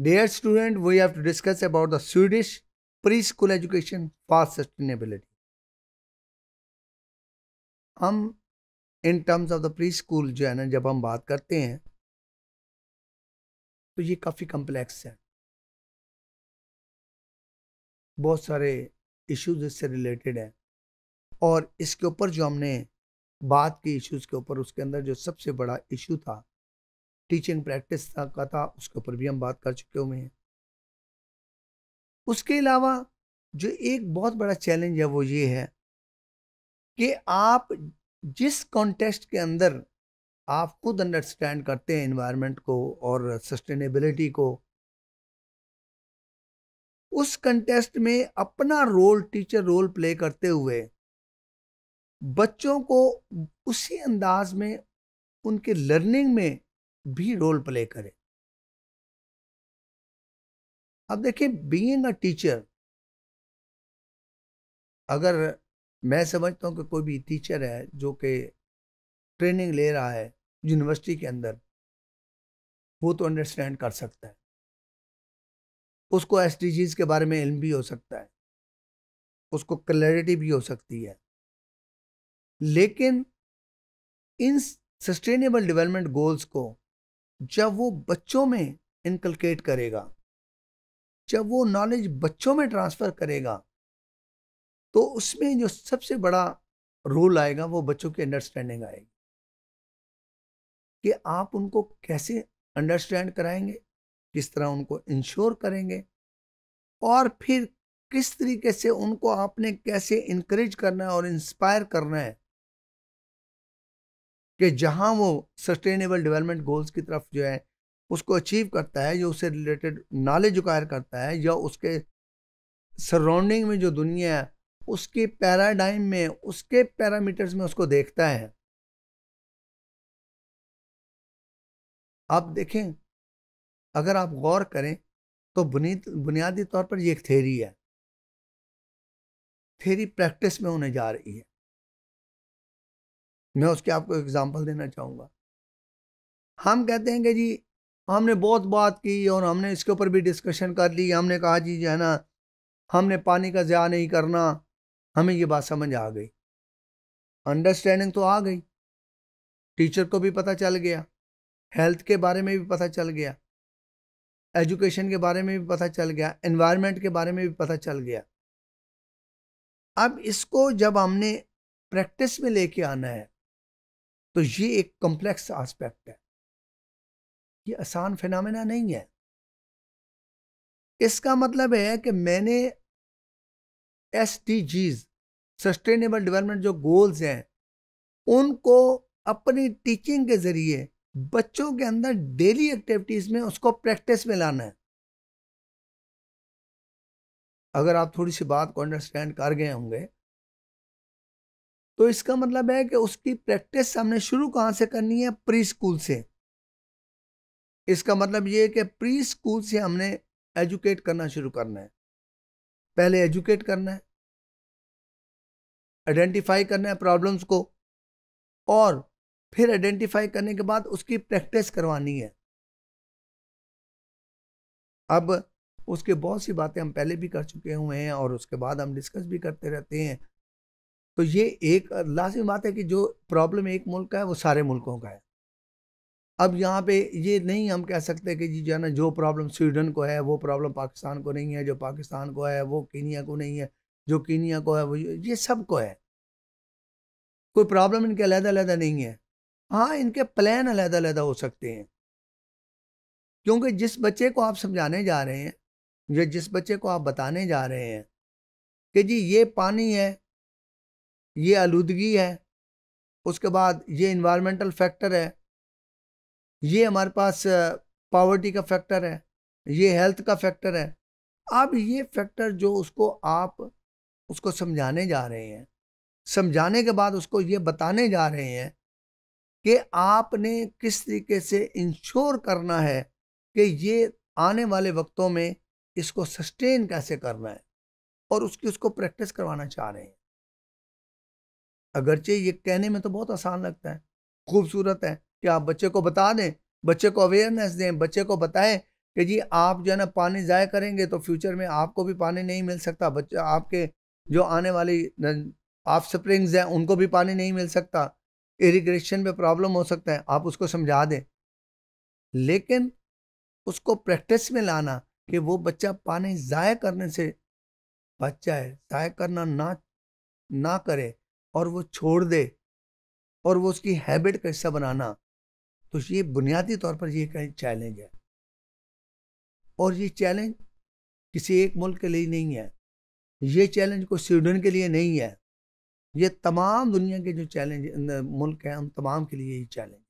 Dear student, we have to discuss about the Swedish preschool education for sustainability. हम in terms of the preschool जो है ना जब हम बात करते हैं तो ये काफ़ी कम्प्लेक्स है बहुत सारे इश्यूज इससे रिलेटेड हैं और इसके ऊपर जो हमने बात की इश्यूज के ऊपर उसके अंदर जो सबसे बड़ा इशू था टीचिंग प्रैक्टिस था का था उसके ऊपर भी हम बात कर चुके हुए हैं उसके अलावा जो एक बहुत बड़ा चैलेंज है वो ये है कि आप जिस कॉन्टेक्स्ट के अंदर आप खुद अंडरस्टैंड करते हैं इन्वायरमेंट को और सस्टेनेबिलिटी को उस कंटेस्ट में अपना रोल टीचर रोल प्ले करते हुए बच्चों को उसी अंदाज में उनके लर्निंग में भी रोल प्ले करे अब देखिए बीइंग अ टीचर अगर मैं समझता हूँ कि कोई भी टीचर है जो कि ट्रेनिंग ले रहा है यूनिवर्सिटी के अंदर वो तो अंडरस्टैंड कर सकता है उसको एस के बारे में इल्म भी हो सकता है उसको क्लैरिटी भी हो सकती है लेकिन इन सस्टेनेबल डेवलपमेंट गोल्स को जब वो बच्चों में इनकलकेट करेगा जब वो नॉलेज बच्चों में ट्रांसफ़र करेगा तो उसमें जो सबसे बड़ा रोल आएगा वो बच्चों की अंडरस्टैंडिंग आएगी कि आप उनको कैसे अंडरस्टैंड कराएंगे किस तरह उनको इंश्योर करेंगे और फिर किस तरीके से उनको आपने कैसे इनक्रेज करना है और इंस्पायर करना है कि जहाँ वो सस्टेनेबल डेवलपमेंट गोल्स की तरफ जो है उसको अचीव करता है जो उससे रिलेटेड नॉलेज उकायर करता है या उसके सराउंडिंग में जो दुनिया है उसके पैराडाइम में उसके पैरामीटर्स में उसको देखता है आप देखें अगर आप गौर करें तो बुनियादी तौर पर ये एक थेरी है थेरी प्रैक्टिस में होने जा रही है मैं उसके आपको एग्जाम्पल देना चाहूँगा हम कहते हैं कि जी हमने बहुत बात की और हमने इसके ऊपर भी डिस्कशन कर ली हमने कहा जी जो है ना हमने पानी का ज़्या नहीं करना हमें ये बात समझ आ गई अंडरस्टैंडिंग तो आ गई टीचर को भी पता चल गया हेल्थ के बारे में भी पता चल गया एजुकेशन के बारे में भी पता चल गया इन्वायरमेंट के बारे में भी पता चल गया अब इसको जब हमने प्रैक्टिस में लेके आना है तो ये एक कॉम्प्लेक्स एस्पेक्ट है ये आसान फिनमिना नहीं है इसका मतलब है कि मैंने S D Gs sustainable development जो गोल्स हैं उनको अपनी टीचिंग के ज़रिए बच्चों के अंदर डेली एक्टिविटीज़ में उसको प्रैक्टिस में लाना है अगर आप थोड़ी सी बात को अंडरस्टैंड कर गए होंगे तो इसका मतलब है कि उसकी प्रैक्टिस हमने शुरू कहाँ से करनी है प्री स्कूल से इसका मतलब ये है कि प्री स्कूल से हमने एजुकेट करना शुरू करना है पहले एजुकेट करना है आइडेंटिफाई करना है प्रॉब्लम्स को और फिर आइडेंटिफाई करने के बाद उसकी प्रैक्टिस करवानी है अब उसके बहुत सी बातें हम पहले भी कर चुके हुए हैं और उसके बाद हम डिस्कस भी करते रहते हैं तो ये एक लाजमी बात है कि जो प्रॉब्लम एक मुल्क का है वो सारे मुल्कों का है अब यहाँ पे ये नहीं हम कह सकते कि जी जो है ना जो प्रॉब्लम स्वीडन को है वो प्रॉब्लम पाकिस्तान को नहीं है जो पाकिस्तान को है वो कीनिया को नहीं है जो कीनिया को है वो ये सब को है कोई प्रॉब्लम इनके अलहदा नहीं है हाँ इनके प्लान अलहदा हो सकते हैं क्योंकि जिस बच्चे को आप समझाने जा रहे हैं या जिस बच्चे को आप बताने जा रहे हैं कि जी ये पानी है ये आलूदगी है उसके बाद ये इन्वायरमेंटल फैक्टर है ये हमारे पास पावर्टी का फैक्टर है ये हेल्थ का फैक्टर है अब ये फैक्टर जो उसको आप उसको समझाने जा रहे हैं समझाने के बाद उसको ये बताने जा रहे हैं कि आपने किस तरीके से इंश्योर करना है कि ये आने वाले वक्तों में इसको सस्टेन कैसे करना है और उसकी उसको प्रैक्टिस करवाना चाह रहे हैं अगरचे ये कहने में तो बहुत आसान लगता है खूबसूरत है कि आप बच्चे को बता दें बच्चे को अवेयरनेस दें बच्चे को बताएं कि जी आप जो है ना पानी ज़ाय करेंगे तो फ्यूचर में आपको भी पानी नहीं मिल सकता बच्चे आपके जो आने वाली आप स्प्रिंग्स हैं उनको भी पानी नहीं मिल सकता इरीग्रेशन में प्रॉब्लम हो सकता है आप उसको समझा दें लेकिन उसको प्रैक्टिस में लाना कि वो बच्चा पानी ज़ाय करने से बच जाए ज़ाय करना ना ना करे और वो छोड़ दे और वो उसकी हैबिट का हिस्सा बनाना तो ये बुनियादी तौर पर ये कहीं चैलेंज है और ये चैलेंज किसी एक मुल्क के लिए नहीं है ये चैलेंज को स्वीडन के लिए नहीं है ये तमाम दुनिया के जो चैलेंज मुल्क हैं उन तमाम के लिए ये चैलेंज